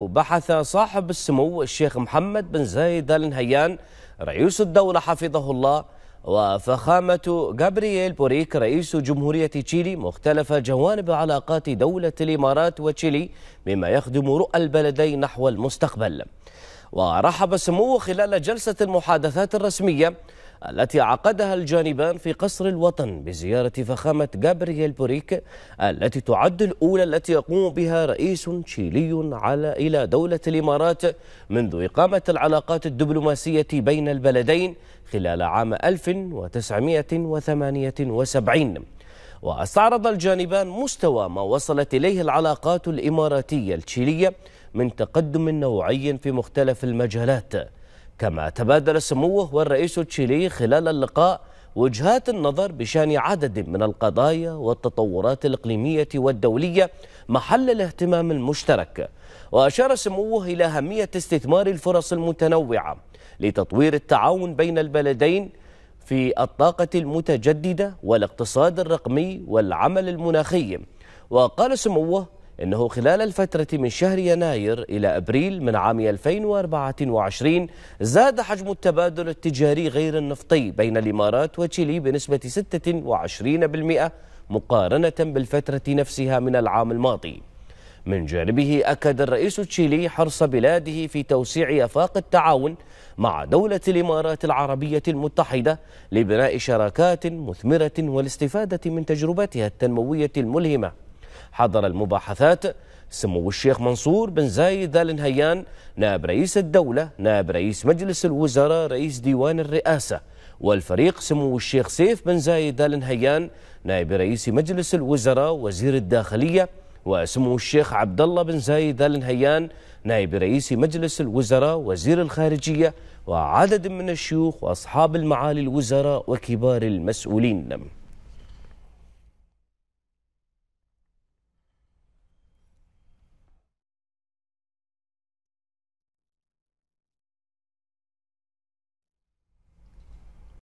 وبحث صاحب السمو الشيخ محمد بن زايد ال نهيان رئيس الدولة حفظه الله وفخامة غابرييل بوريك رئيس جمهورية تشيلي مختلف جوانب علاقات دولة الإمارات وتشيلي مما يخدم رؤى البلدين نحو المستقبل ورحب سموه خلال جلسة المحادثات الرسمية التي عقدها الجانبان في قصر الوطن بزيارة فخامة جابرييل بوريك التي تعد الأولى التي يقوم بها رئيس تشيلي على إلى دولة الإمارات منذ إقامة العلاقات الدبلوماسية بين البلدين خلال عام 1978 واستعرض الجانبان مستوى ما وصلت إليه العلاقات الإماراتية التشيلية من تقدم نوعي في مختلف المجالات كما تبادل سموه والرئيس التشيلي خلال اللقاء وجهات النظر بشان عدد من القضايا والتطورات الإقليمية والدولية محل الاهتمام المشترك وأشار سموه إلى أهمية استثمار الفرص المتنوعة لتطوير التعاون بين البلدين في الطاقة المتجددة والاقتصاد الرقمي والعمل المناخي وقال سموه أنه خلال الفترة من شهر يناير إلى أبريل من عام 2024 زاد حجم التبادل التجاري غير النفطي بين الإمارات وتشيلي بنسبة 26% مقارنة بالفترة نفسها من العام الماضي من جانبه أكد الرئيس التشيلي حرص بلاده في توسيع أفاق التعاون مع دولة الإمارات العربية المتحدة لبناء شراكات مثمرة والاستفادة من تجربتها التنموية الملهمة حضر المباحثات سمو الشيخ منصور بن زايد آل نهيان نائب رئيس الدولة نائب رئيس مجلس الوزراء رئيس ديوان الرئاسة والفريق سمو الشيخ سيف بن زايد آل نهيان نائب رئيس مجلس الوزراء وزير الداخلية وسمو الشيخ عبد الله بن زايد آل نهيان نائب رئيس مجلس الوزراء وزير الخارجية وعدد من الشيوخ وأصحاب المعالي الوزراء وكبار المسؤولين